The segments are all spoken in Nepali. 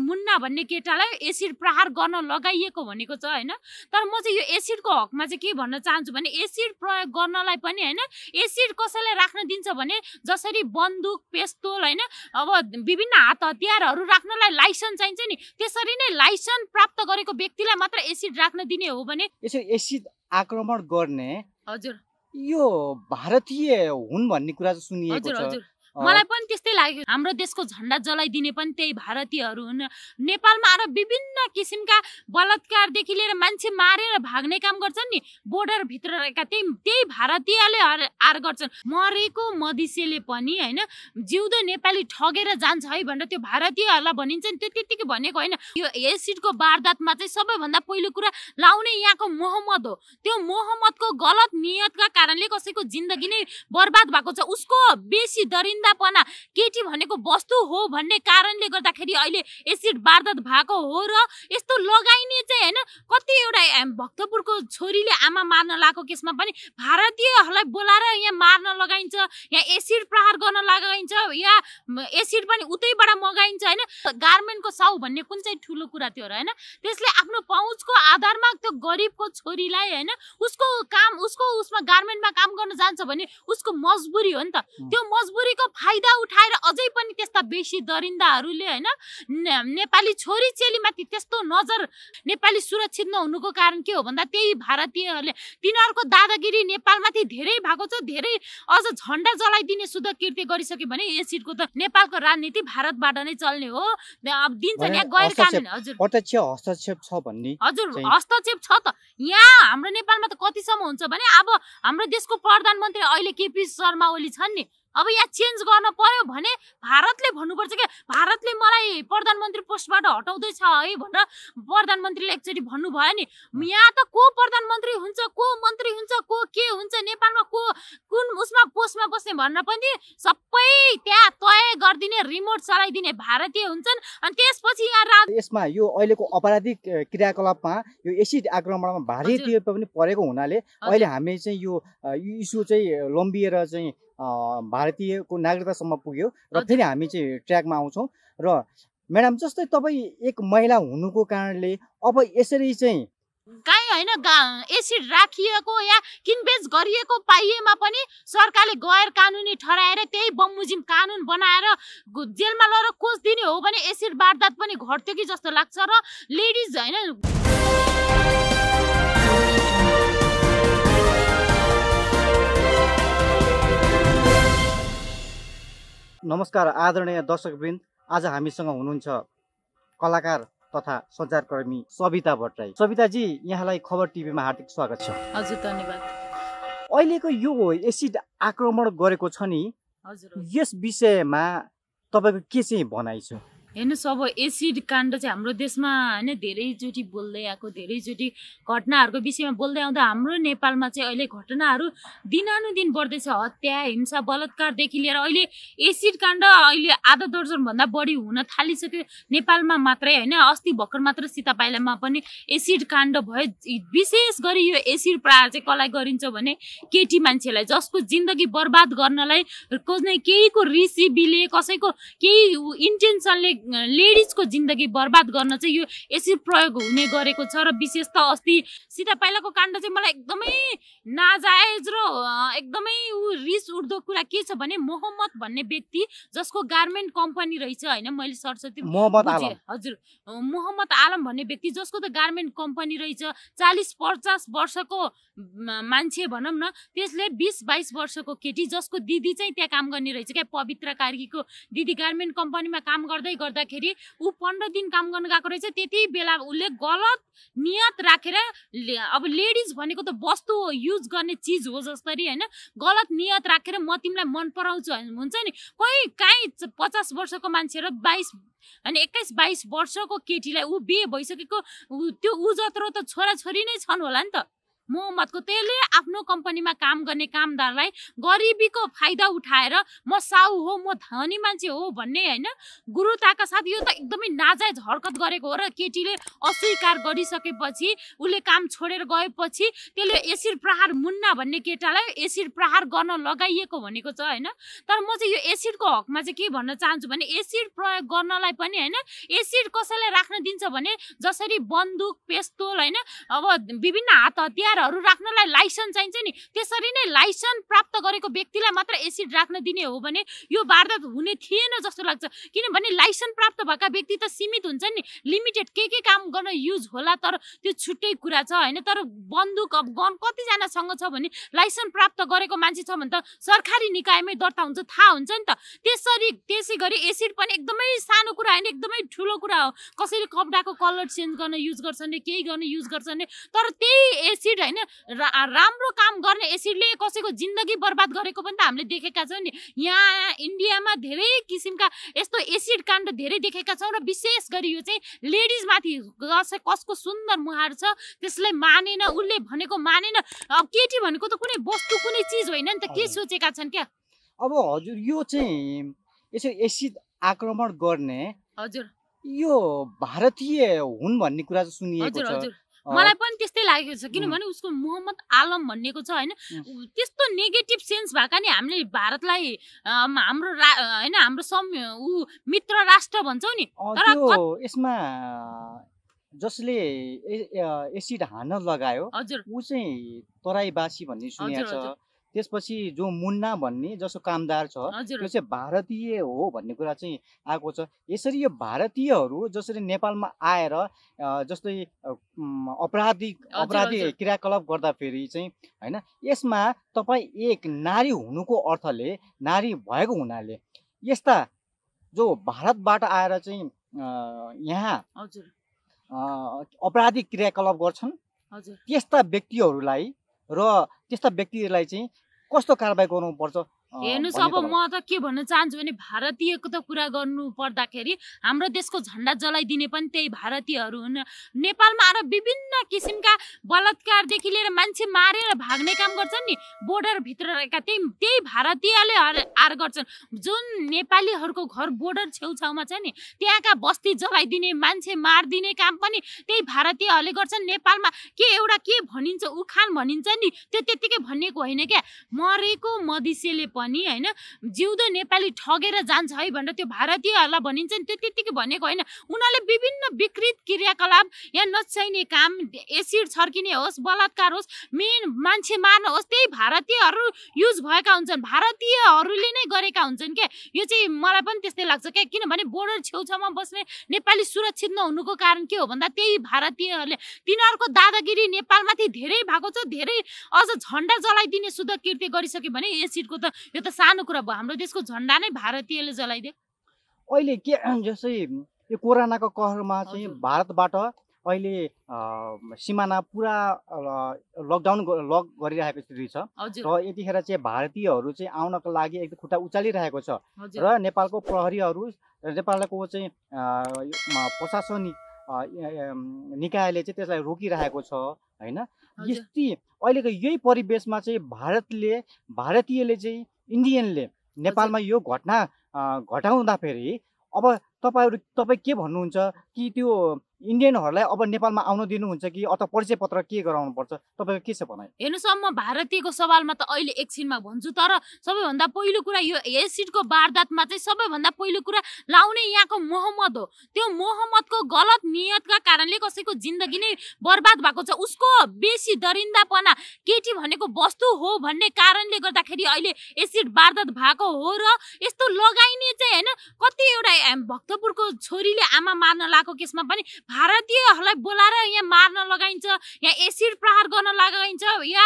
मुन्ना भन्ने केटालाई एसिड प्रहार गर्न लगाइएको भनेको छ होइन तर म चाहिँ यो एसिडको हकमा चाहिँ के भन्न चाहन्छु भने एसिड प्रयोग गर्नलाई पनि होइन एसिड कसैलाई राख्न दिन्छ भने जसरी बन्दुक पेस्तोल होइन अब विभिन्न हात हतियारहरू राख्नलाई लाइसेन्स चाहिन्छ नि त्यसरी नै लाइसेन्स प्राप्त गरेको व्यक्तिलाई मात्र एसिड राख्न दिने हो भने यसरी एसिड आक्रमण गर्ने हजुर यो भारतीय हुन् भन्ने कुरा चाहिँ सुनिएको छ मलाई पनि त्यस्तै लाग्यो हाम्रो देशको झन्डा जलाइदिने पनि त्यही भारतीयहरू हुन् नेपालमा आएर विभिन्न किसिमका बलात्कारदेखि लिएर मान्छे मारेर भाग्ने काम गर्छन् नि बोर्डरभित्र रहेका त्यही त्यही भारतीयले आर गर्छन् मरेको मधिसेले पनि होइन जिउँदो नेपाली ठगेर जान्छ है भनेर त्यो भारतीयहरूलाई भनिन्छ नि त्यो त्यतिकै भनेको होइन यो एसिडको वारदातमा चाहिँ सबैभन्दा पहिलो कुरा लाउने यहाँको मोहम्मद हो त्यो मोहम्मदको गलत नियतका कारणले कसैको जिन्दगी नै बर्बाद भएको छ उसको बेसी दरिन्द जिन्दापना केटी भनेको वस्तु हो भन्ने कारणले गर्दाखेरि अहिले एसिड वारदात भएको हो र यस्तो लगाइने चाहिँ होइन कति एउटा भक्तपुरको छोरीले आमा मार्न लगाएको केसमा पनि भारतीयहरूलाई बोलाएर यहाँ मार्न लगाइन्छ यहाँ एसिड प्रहार गर्न लगाइन्छ या एसिड पनि उतैबाट मगाइन्छ होइन गार्मेन्टको साउ भन्ने कुन चाहिँ ठुलो कुरा थियो र होइन त्यसले आफ्नो पहुँचको आधारमा त्यो गरिबको छोरीलाई होइन उसको काम उसको उसमा गार्मेन्टमा काम गर्न जान्छ भने उसको मजबुरी हो नि त त्यो मजबुरीको फाइदा उठाएर अझै पनि त्यस्ता बेसी दरिन्दाहरूले होइन नेपाली छोरी चेलीमाथि त्यस्तो नजर नेपाली सुरक्षित नहुनुको कारण के हो भन्दा त्यही भारतीयहरूले तिनीहरूको दादागिरी नेपालमाथि धेरै भएको छ धेरै अझ झन्डा जलाइदिने शुद्ध कृत्य गरिसक्यो भने यस त नेपालको राजनीति भारतबाट नै चल्ने हो अब दिन्छ यहाँ गैर कानुन हजुर हस्तक्षेप छ भन्ने हजुर हस्तक्षेप छ त यहाँ हाम्रो नेपालमा त कतिसम्म हुन्छ भने अब हाम्रो देशको प्रधानमन्त्री अहिले केपी शर्मा ओली छन् नि अब यहाँ चेन्ज गर्न पर्यो भने भारतले भन्नुपर्छ क्या भारतले मलाई प्रधानमन्त्री पोस्टबाट हटाउँदैछ है भनेर प्रधानमन्त्रीले एकचोटि भन्नुभयो नि यहाँ त को प्रधानमन्त्री हुन्छ को मन्त्री हुन्छ को के हुन्छ नेपालमा को कुन उसमा पोस्टमा बस्ने भनेर पनि सबै त्यहाँ तय गरिदिने रिमोट चलाइदिने भारतीय हुन्छन् अनि त्यसपछि यहाँ यसमा यो अहिलेको अपराधिक क्रियाकलापमा यो एसिड आक्रमणमा भारतीय पनि परेको हुनाले अहिले हामी चाहिँ यो इस्यु चाहिँ लम्बिएर चाहिँ भारतीयको नागरिकतासम्म पुग्यो र फेरि हामी चाहिँ ट्र्याकमा आउँछौँ र म्याडम जस्तै तपाईँ एक महिला हुनुको कारणले अब यसरी चाहिँ कहीँ होइन एसिड राखिएको या किनबेच गरिएको पाइएमा पनि सरकारले गैर कानुनी ठहराएर त्यही बमोजिम कानुन बनाएर जेलमा लगेर कोच दिने हो भने एसिड वारदात पनि घट्थ्यो कि जस्तो लाग्छ र लेडिज होइन नमस्कार आदरणीय दर्शकवृन्द आज हामीसँग हुनुहुन्छ कलाकार तथा सञ्चारकर्मी सविता भट्टराई सविताजी यहाँलाई खबर टिभीमा हार्दिक स्वागत छ हजुर धन्यवाद अहिलेको यो एसिड आक्रमण गरेको छ नि यस विषयमा तपाईँको के चाहिँ भनाइ छ हेर्नुहोस् अब एसिड काण्ड चाहिँ हाम्रो देशमा होइन धेरैचोटि बोल्दै आएको धेरैचोटि घटनाहरूको विषयमा बोल्दै आउँदा हाम्रो नेपालमा चाहिँ अहिले घटनाहरू दिनानुदिन बढ्दैछ हत्या हिंसा बलात्कारदेखि लिएर अहिले एसिड काण्ड अहिले आधा दर्जनभन्दा बढी हुन थालिसक्यो नेपालमा मात्रै होइन अस्ति भर्खर मात्र सीता पाइलामा पनि एसिड काण्ड भयो विशेष गरी यो एसिड प्रहार चाहिँ कसलाई गरिन्छ भने केटी मान्छेलाई जसको जिन्दगी बर्बाद गर्नलाई कसै केहीको रिसिबीले कसैको केही इन्टेन्सनले लेडिजको जिन्दगी बर्बाद गर्न चाहिँ यो यसरी प्रयोग हुने गरेको छ र विशेष त अस्ति सीता पाइलाको काण्ड चाहिँ मलाई एकदमै नाजायज र एकदमै ऊ रिस उठ्दो कुरा के छ भने मोहम्मद भन्ने व्यक्ति जसको गार्मेन्ट कम्पनी रहेछ होइन मैले सरस्वती हजुर मोहम्मद आलम भन्ने व्यक्ति जसको त गार्मेन्ट कम्पनी रहेछ चालिस पचास वर्षको मान्छे भनौँ न त्यसले बिस बाइस वर्षको केटी जसको दिदी चाहिँ त्यहाँ काम गर्ने रहेछ क्या पवित्र कार्कीको दिदी गार्मेन्ट कम्पनीमा काम गर्दै गर्दै गर्दाखेरि ऊ पन्ध्र दिन काम गर्न गएको रहेछ त्यति बेला उसले गलत नियत राखेर अब लेडिज भनेको त वस्तु हो युज गर्ने चिज हो जसरी होइन गलत नियत राखेर म तिमीलाई मन पराउँछु हुन्छ नि कोही काहीँ पचास वर्षको मान्छे र बाइस होइन एक्काइस बाइस वर्षको केटीलाई ऊ बिहे भइसकेको त्यो ऊ जत्रो त छोराछोरी नै छन् होला नि त मोहम्मदको त्यसले आफ्नो कम्पनीमा काम गर्ने कामदारलाई गरिबीको फाइदा उठाएर म साहु हो म धनी मान्छे हो भन्ने होइन गुरुताका साथ यो त एकदमै नाजायज हरकत गरेको हो र केटीले अस्वीकार गरिसकेपछि उसले काम छोडेर गएपछि त्यसले एसिड प्रहार मुन्ना भन्ने केटालाई एसिड प्रहार गर्न लगाइएको भनेको छ होइन तर म चाहिँ यो एसिडको हकमा चाहिँ के भन्न चाहन्छु भने एसिड प्रयोग गर्नलाई पनि होइन एसिड कसैलाई राख्न दिन्छ भने जसरी बन्दुक पेस्तोल होइन अब विभिन्न हात हतियार हतियारहरू राख्नलाई लाइसेन्स चाहिन्छ नि त्यसरी नै लाइसेन्स प्राप्त गरेको व्यक्तिलाई मात्र एसिड राख्न दिने हो भने यो वारदात हुने थिएन जस्तो लाग्छ किनभने लाइसेन्स प्राप्त भएका व्यक्ति त सीमित हुन्छ नि लिमिटेड के के काम गर्न युज होला तर त्यो छुट्टै कुरा छ होइन तर बन्दुक अब गन कतिजनासँग छ भने लाइसेन्स प्राप्त गरेको मान्छे छ भने त सरकारी निकायमै दर्ता हुन्छ थाहा हुन्छ नि त त्यसरी त्यसै गरी एसिड पनि एकदमै सानो कुरा होइन एकदमै ठुलो कुरा हो कसैले कपडाको कलर चेन्ज गर्न युज गर्छन् नि केही गर्न युज गर्छन् नि तर त्यही एसिड एसिड होइन राम्रो काम गर्ने एसिडले कसैको जिन्दगी बर्बाद गरेको पनि त हामीले देखेका छौँ नि यहाँ इन्डियामा धेरै किसिमका यस्तो एसिड काण्ड धेरै देखेका छौँ र विशेष गरी यो चाहिँ लेडिजमाथि कसको सुन्दर मुहार छ त्यसलाई मानेन उसले भनेको मानेन अब केटी भनेको त कुनै वस्तु कुनै चिज होइन नि त के सोचेका छन् क्या अब हजुर यो चाहिँ यसो एसिड आक्रमण गर्ने हजुर यो भारतीय हुन् भन्ने कुरा चाहिँ सुनिएको छ मलाई पनि त्यस्तै लागेको छ किनभने उसको मोहम्मद आलम भन्नेको छ होइन त्यस्तो नेगेटिभ सेन्स भएका नि हामीले भारतलाई हाम्रो रा होइन हाम्रो ऊ मित्र राष्ट्र भन्छौँ नि तर यसमा जसले एसिड हान लगायो ऊ चाहिँ तराईवासी भन्ने सुनेको छ त्यसपछि जो मुन्ना भन्ने जसको कामदार छ त्यो चाहिँ भारतीय हो भन्ने कुरा चाहिँ आएको छ यसरी यो भारतीयहरू जसरी नेपालमा आएर जस्तै अपराधी अपराधी क्रियाकलाप गर्दाखेरि चाहिँ होइन यसमा तपाईँ एक नारी हुनुको अर्थले नारी भएको हुनाले यस्ता जो भारतबाट आएर चाहिँ यहाँ अपराधिक क्रियाकलाप गर्छन् त्यस्ता व्यक्तिहरूलाई र त्यस्ता व्यक्तिहरूलाई चाहिँ कस्तो कारबाही गर्नुपर्छ हेर्नुहोस् अब म त के भन्न चाहन्छु भने भारतीयको त कुरा गर्नु पर्दाखेरि हाम्रो देशको झन्डा जलाइदिने पनि त्यही भारतीयहरू हुन् नेपालमा आएर विभिन्न किसिमका बलात्कारदेखि लिएर मान्छे मारेर भाग्ने काम गर्छन् नि बोर्डरभित्र रहेका त्यही त्यही भारतीयले आर गर्छन् जुन नेपालीहरूको घर बोर्डर छेउछाउमा छ नि त्यहाँका बस्ती जलाइदिने मान्छे मारिदिने काम पनि त्यही भारतीयहरूले गर्छन् नेपालमा के एउटा के भनिन्छ उखान भनिन्छ नि त्यो त्यत्तिकै भनिएको होइन क्या मरेको मधिसेले पनि होइन जिउँदो नेपाली ठगेर जान्छ है भनेर त्यो भारतीयहरूलाई भनिन्छ नि त्यो त्यत्तिकै भनेको होइन उनीहरूले विभिन्न विकृत क्रियाकलाप या नचाहिने काम एसिड छर्किने होस् बलात्कार होस् मेन मान्छे मार्न होस् त्यही भारतीयहरू युज भएका हुन्छन् भारतीयहरूले नै गरेका हुन्छन् क्या यो चाहिँ मलाई पनि त्यस्तै लाग्छ क्या किनभने बोर्डर छेउछाउमा बस्ने नेपाली सुरक्षित नहुनुको कारण के हो भन्दा त्यही भारतीयहरूले तिनीहरूको दादागिरी नेपालमाथि धेरै भएको छ धेरै अझ झन्डा जलाइदिने शुद्ध कृति गरिसक्यो भने एसिडको त यो त सानो कुरा भयो हाम्रो देशको झन्डा नै भारतीयले जलाइदियो अहिले के जस्तै यो कोरोनाको कहरमा चाहिँ भारतबाट अहिले सिमाना पुरा लकडाउन लक गरिरहेको स्थिति छ र यतिखेर चाहिँ भारतीयहरू चाहिँ आउनको लागि एकदम खुट्टा उचालिरहेको छ र नेपालको प्रहरीहरू नेपालको चाहिँ प्रशासनिक निकायले चाहिँ त्यसलाई रोकिरहेको छ होइन यस्तै अहिलेको यही परिवेशमा चाहिँ भारतले भारतीयले चाहिँ इन्डियनले नेपालमा यो घटना घटाउँदाखेरि अब तपाईँहरू तपाईँ के भन्नुहुन्छ कि त्यो इन्डियनहरूलाई अब नेपालमा आउन दिनुहुन्छ कि अथवा परिचय पत्र के गराउनु पर्छ तपाईँको के छ भनाइ म भारतीयको सवालमा त अहिले एकछिनमा भन्छु तर सबैभन्दा पहिलो कुरा यो एसिडको वारदातमा चाहिँ सबैभन्दा पहिलो कुरा लाउने यहाँको मोहम्मद हो त्यो मोहम्मदको गलत नियतका कारणले कसैको जिन्दगी नै बर्बाद भएको छ उसको बेसी दरिन्दापना केटी भनेको वस्तु हो भन्ने कारणले गर्दाखेरि अहिले एसिड वारदात भएको हो र यस्तो लगाइने चाहिँ होइन कति एउटा भक्तपुरको छोरीले आमा मार्न लाएको केसमा पनि भारतीयहरूलाई बोलाएर यहाँ मार्न लगाइन्छ यहाँ एसिड प्रहार गर्न लगाइन्छ या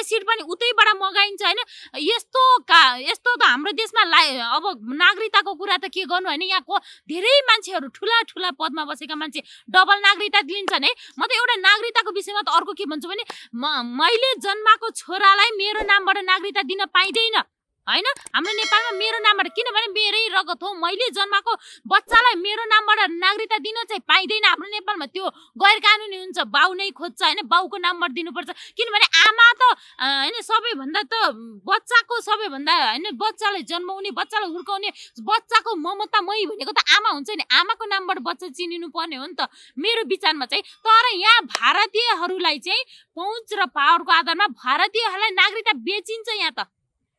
एसिड पनि उतैबाट मगाइन्छ होइन यस्तो का यस्तो त हाम्रो देशमा ला अब नागरिकताको कुरा त के गर्नु होइन यहाँको धेरै मान्छेहरू ठुला ठुला पदमा बसेका मान्छे डबल नागरिकता दिन्छन् है म त एउटा नागरिकताको विषयमा त अर्को के भन्छु भने म मैले जन्माएको छोरालाई मेरो नामबाट नागरिकता दिन पाइँदैन होइन हाम्रो नेपालमा मेरो नामबाट किनभने मेरै रगत हो मैले जन्माएको बच्चालाई मेरो नामबाट नागरिकता दिन चाहिँ पाइँदैन हाम्रो नेपालमा त्यो गैर कानुनी हुन्छ बाउ नै खोज्छ होइन बाउको नामबाट दिनुपर्छ किनभने आमा त होइन सबैभन्दा त बच्चाको सबैभन्दा होइन बच्चालाई जन्माउने बच्चालाई हुर्काउने बच्चाको ममता मै भनेको त आमा हुन्छ नि आमाको नामबाट बच्चा चिनिनु पर्ने हो नि त मेरो विचारमा चाहिँ तर यहाँ भारतीयहरूलाई चाहिँ पहुँच र पावरको आधारमा भारतीयहरूलाई नागरिकता बेचिन्छ यहाँ त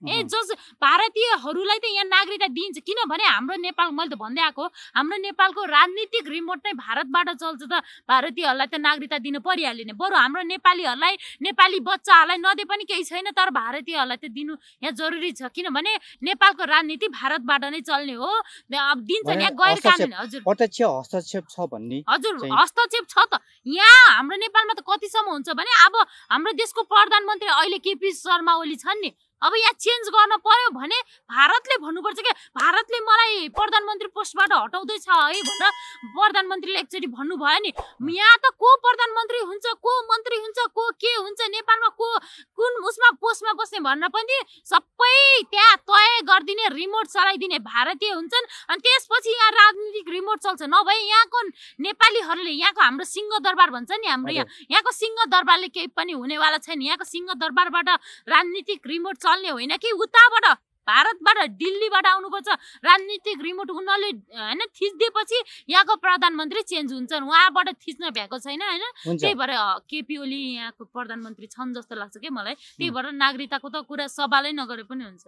ए जस भारतीयहरूलाई त यहाँ नागरिकता दिइन्छ किनभने हाम्रो नेपाल मैले त भन्दै आएको हाम्रो नेपालको राजनीतिक रिमोट नै भारतबाट चल्छ त भारतीयहरूलाई त नागरिकता दिनु परिहाल्यो नि बरु हाम्रो नेपालीहरूलाई नेपाली बच्चाहरूलाई नदिए पनि केही छैन तर भारतीयहरूलाई त दिनु यहाँ जरुरी छ किनभने नेपालको राजनीति भारतबाट नै चल्ने हो अब दिन्छ यहाँ गैर कानुन हजुर हस्तक्षेप छ भन्ने हजुर हस्तक्षेप छ त यहाँ हाम्रो नेपालमा त कतिसम्म हुन्छ भने अब हाम्रो देशको प्रधानमन्त्री अहिले केपी शर्मा ओली छन् नि अब यहाँ चेन्ज गर्न पर्यो भने भारतले भन्नुपर्छ कि भारतले मलाई प्रधानमन्त्री पोस्टबाट हटाउँदैछ है भनेर प्रधानमन्त्रीले एकचोटि भन्नुभयो नि यहाँ त को प्रधानमन्त्री हुन्छ को मन्त्री हुन्छ को के हुन्छ नेपालमा को कुन उसमा पोस्टमा बस्ने भनेर पनि सबै त्यहाँ तय गरिदिने रिमोट चलाइदिने भारतीय हुन्छन् अनि त्यसपछि यहाँ राजनीतिक रिमोट चल्छ नभए यहाँको नेपालीहरूले यहाँको हाम्रो सिंहदरबार भन्छ नि हाम्रो यहाँ यहाँको सिंहदरबारले केही पनि हुनेवाला छैन यहाँको सिंहदरबारबाट राजनीतिक रिमोट चल्ने होइन कि उताबाट भारतबाट दिल्लीबाट आउनुपर्छ राजनीतिक रिमोट उनीहरूले होइन थिच्दिएपछि यहाँको प्रधानमन्त्री चेन्ज हुन्छन् उहाँबाट थिच्न भएको छैन होइन त्यही भएर केपी ओली यहाँको प्रधानमन्त्री छन् जस्तो लाग्छ कि मलाई त्यही भएर नागरिकताको त कुरा सवालै नगरे पनि हुन्छ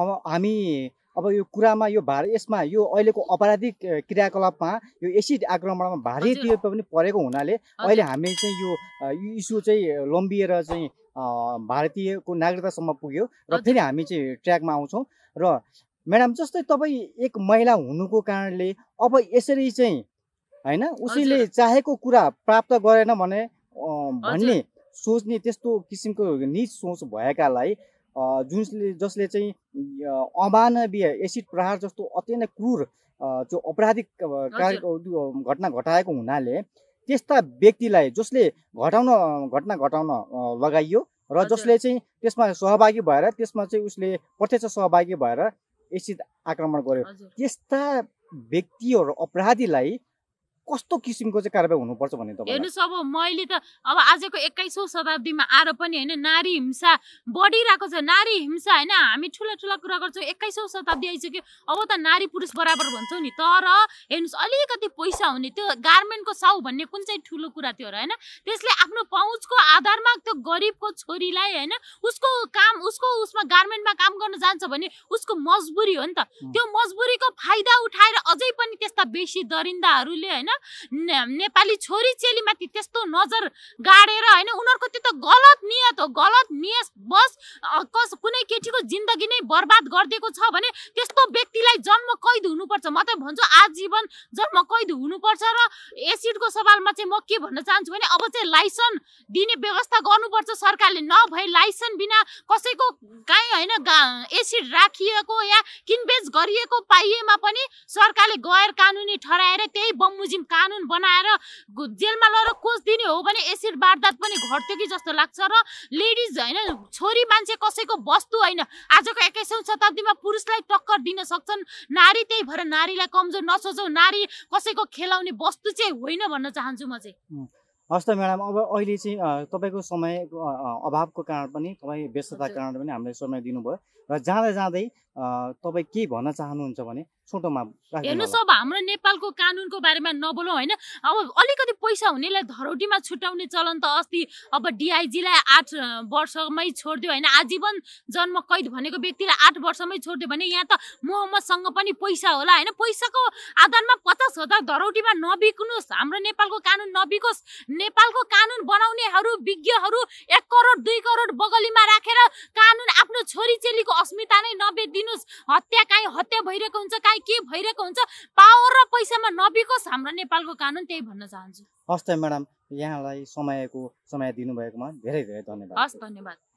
अब हामी अब यो कुरामा यो भार यसमा यो अहिलेको अपराधिक क्रियाकलापमा यो एसिड आक्रमणमा भारतीय पनि परेको हुनाले अहिले हामी चाहिँ यो इस्यु चाहिँ लम्बिएर चाहिँ भारतीयको नागरिकतासम्म पुग्यो र फेरि हामी चाहिँ ट्र्याकमा आउँछौँ र म्याडम जस्तै तपाईँ एक महिला हुनुको कारणले अब यसरी चाहिँ होइन उसैले चाहेको कुरा प्राप्त गरेन भने भन्ने सोच्ने त्यस्तो किसिमको निज सोच भएकालाई जुनले जसले चाहिँ अमानवीय एसिड प्रहार जस्तो अत्यन्तै क्रुर जो अपराधिक घटना घटाएको हुनाले त्यस्ता व्यक्तिलाई जसले घटाउन घटना घटाउन लगाइयो र जसले चाहिँ त्यसमा सहभागी भएर त्यसमा चाहिँ उसले प्रत्यक्ष सहभागी भएर यसरी आक्रमण गर्यो त्यस्ता व्यक्तिहरू अपराधीलाई कस्तो किसिमको चाहिँ कारवाही हुनुपर्छ भन्ने हेर्नुहोस् अब मैले त अब आजको एक्काइसौँ शताब्दीमा आएर पनि होइन नारी हिंसा बढिरहेको छ नारी हिंसा होइन हामी ठुला ठुला कुरा गर्छौँ एक्काइसौँ शताब्दी आइसक्यो अब त नारी पुरुष बराबर भन्छौँ नि तर हेर्नुहोस् अलिकति पैसा हुने त्यो गार्मेन्टको साउ भन्ने कुन चाहिँ ठुलो कुरा थियो र होइन त्यसले आफ्नो पहुँचको आधारमा त्यो गरिबको छोरीलाई होइन उसको काम उसको उसमा गार्मेन्टमा काम गर्न जान्छ भने उसको मजबुरी हो नि त त्यो मजबुरीको फाइदा उठाएर अझै पनि त्यस्ता बेसी दरिन्दाहरूले होइन नेपाली छोरी चेलीमाथि त्यस्तो नजर गाडेर होइन उनीहरूको त्यो त गलत नियत हो गलत नियत बस कस कुनै केटीको जिन्दगी नै बर्बाद गरिदिएको छ भने त्यस्तो व्यक्तिलाई जन्म कैद हुनुपर्छ म त भन्छु आजीवन जन्म कैद हुनुपर्छ र एसिडको सवालमा चाहिँ म के भन्न चाहन्छु भने अब चाहिँ लाइसेन्स दिने व्यवस्था गर्नुपर्छ सरकारले नभए लाइसेन्स बिना कसैको काहीँ होइन एसिड राखिएको या किनबेच गरिएको पाइएमा पनि सरकारले गैर कानुनी ठहराएर त्यही बमोजिम अन्तिम कानुन बनाएर जेलमा लगेर कोच दिने हो भने एसिड वारदात पनि घट्थ्यो कि जस्तो लाग्छ र लेडिज होइन छोरी मान्छे कसैको वस्तु होइन आजको एक्काइसौँ शताब्दीमा पुरुषलाई टक्कर दिन सक्छन् नारी त्यही भएर नारीलाई कमजोर नसोचौँ नारी कसैको खेलाउने वस्तु चाहिँ होइन भन्न चाहन्छु म चाहिँ हस् त म्याडम अब अहिले चाहिँ तपाईँको समय अभावको कारण पनि तपाईँ व्यस्तता कारण पनि हामीले समय दिनुभयो र जाँदा जाँदै तपाईँ के भन्न चाहनुहुन्छ भने छोटोमा हेर्नुहोस् अब हाम्रो नेपालको कानुनको बारेमा नबोलौँ होइन अब अलिकति पैसा हुनेलाई धरोटीमा छुट्याउने चलन त अस्ति अब डिआइजीलाई आठ वर्षमै छोडिदियो होइन आजीवन जन्म कैद भनेको व्यक्तिलाई आठ वर्षमै छोडिदियो भने यहाँ त मोहम्मदसँग पनि पैसा होला होइन पैसाको आधारमा पचास हजार धरौटीमा नबिक्नुहोस् हाम्रो नेपालको कानुन नबिकोस् नेपालको कानुन बनाउनेहरू विज्ञहरू एक करोड दुई करोड बगलीमा राखेर कानुन आफ्नो छोरी चेलीको अस्मिता नै नबेदि दिनुहोस् हत्या काहीँ हत्या भइरहेको हुन्छ काहीँ के भइरहेको हुन्छ पावर र पैसामा नबिकोस् हाम्रो नेपालको कानुन त्यही भन्न चाहन्छु हस् त म्याडम यहाँलाई समयको समय दिनुभएकोमा धेरै धेरै धन्यवाद हस् धन्यवाद